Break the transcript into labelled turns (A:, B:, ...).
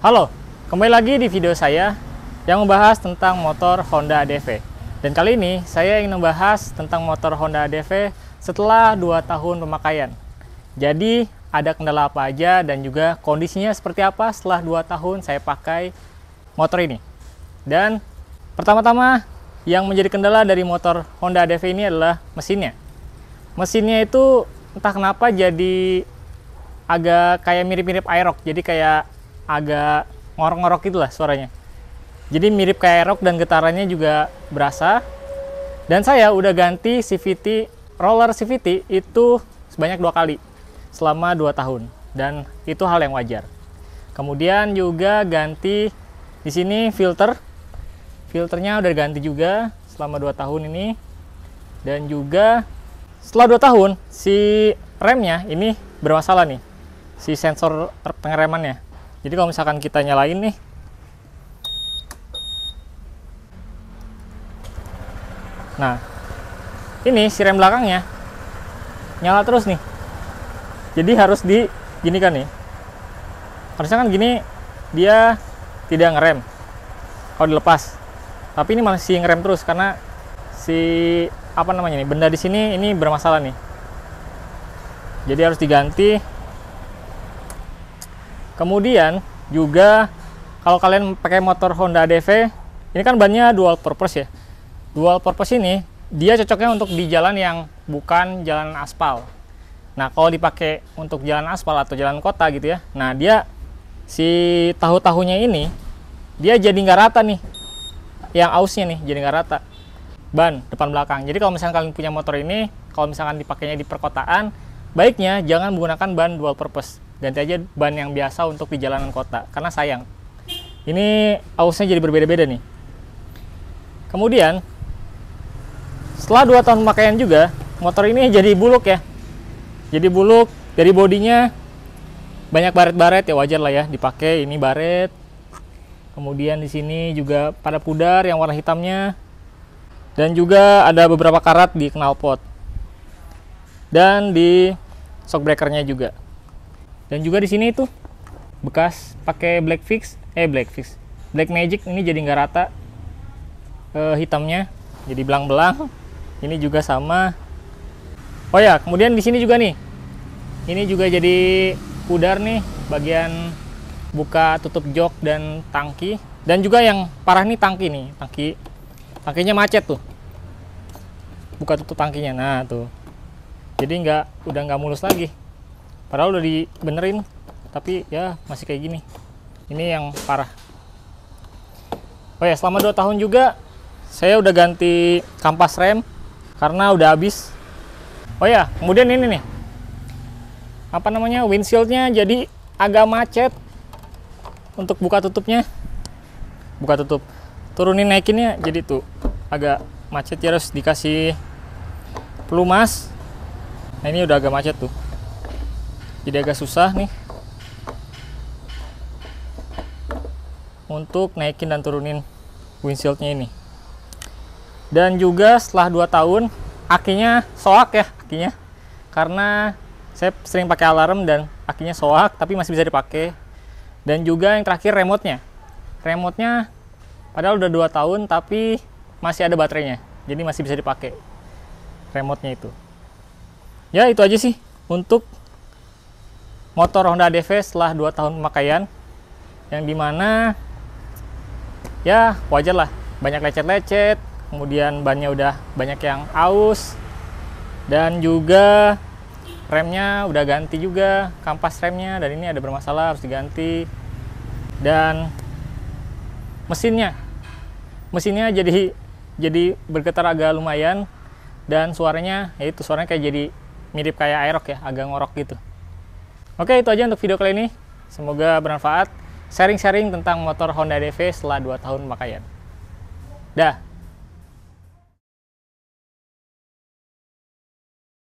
A: Halo, kembali lagi di video saya yang membahas tentang motor Honda ADV. Dan kali ini saya ingin membahas tentang motor Honda ADV setelah 2 tahun pemakaian. Jadi ada kendala apa aja dan juga kondisinya seperti apa setelah 2 tahun saya pakai motor ini. Dan pertama-tama yang menjadi kendala dari motor Honda ADV ini adalah mesinnya. Mesinnya itu entah kenapa jadi agak kayak mirip-mirip Aerox, jadi kayak agak ngorok-ngorok gitu lah suaranya. Jadi mirip kayak rock dan getarannya juga berasa. Dan saya udah ganti CVT roller CVT itu sebanyak dua kali selama dua tahun dan itu hal yang wajar. Kemudian juga ganti di sini filter. Filternya udah ganti juga selama dua tahun ini. Dan juga setelah dua tahun si remnya ini bermasalah nih. Si sensor pengeremannya jadi kalau misalkan kita nyalain nih nah ini si rem belakangnya nyala terus nih jadi harus di gini kan nih harusnya kan gini dia tidak ngerem kalau dilepas tapi ini masih ngerem terus karena si apa namanya nih benda di sini ini bermasalah nih jadi harus diganti kemudian juga kalau kalian pakai motor Honda DV ini kan bannya dual purpose ya dual purpose ini dia cocoknya untuk di jalan yang bukan jalan aspal nah kalau dipakai untuk jalan aspal atau jalan kota gitu ya nah dia si tahu-tahunya ini dia jadi nggak rata nih yang ausnya nih jadi nggak rata ban depan belakang jadi kalau misalkan kalian punya motor ini kalau misalkan dipakainya di perkotaan baiknya jangan menggunakan ban dual purpose ganti aja ban yang biasa untuk di jalanan kota karena sayang ini ausnya jadi berbeda-beda nih kemudian setelah dua tahun pemakaian juga motor ini jadi buluk ya jadi buluk dari bodinya banyak baret-baret ya wajar lah ya dipakai ini baret kemudian di sini juga pada pudar yang warna hitamnya dan juga ada beberapa karat di knalpot dan di shockbreakernya juga dan juga di sini itu bekas pakai black fix eh black fix black magic ini jadi nggak rata e, hitamnya jadi belang-belang ini juga sama oh ya kemudian di sini juga nih ini juga jadi pudar nih bagian buka tutup jok dan tangki dan juga yang parah nih tangki nih tangki tangkinya macet tuh buka tutup tangkinya nah tuh jadi nggak udah nggak mulus lagi padahal udah dibenerin tapi ya masih kayak gini ini yang parah oh ya selama 2 tahun juga saya udah ganti kampas rem karena udah habis oh ya kemudian ini nih apa namanya windshieldnya jadi agak macet untuk buka tutupnya buka tutup turunin naikinnya jadi tuh agak macet ya harus dikasih pelumas nah ini udah agak macet tuh jadi agak susah nih untuk naikin dan turunin windshieldnya ini dan juga setelah 2 tahun akinya soak ya akinya karena saya sering pakai alarm dan akinya soak tapi masih bisa dipakai dan juga yang terakhir remote-nya padahal udah 2 tahun tapi masih ada baterainya jadi masih bisa dipakai remote-nya itu ya itu aja sih untuk motor Honda DV setelah 2 tahun pemakaian yang dimana ya wajar lah banyak lecet-lecet kemudian bannya udah banyak yang aus dan juga remnya udah ganti juga kampas remnya dan ini ada bermasalah harus diganti dan mesinnya mesinnya jadi jadi bergetar agak lumayan dan suaranya yaitu suaranya kayak jadi mirip kayak aerok ya agak ngorok gitu Oke, itu aja untuk video kali ini. Semoga bermanfaat. Sharing-sharing tentang motor Honda DV setelah 2 tahun pemakaian. Dah.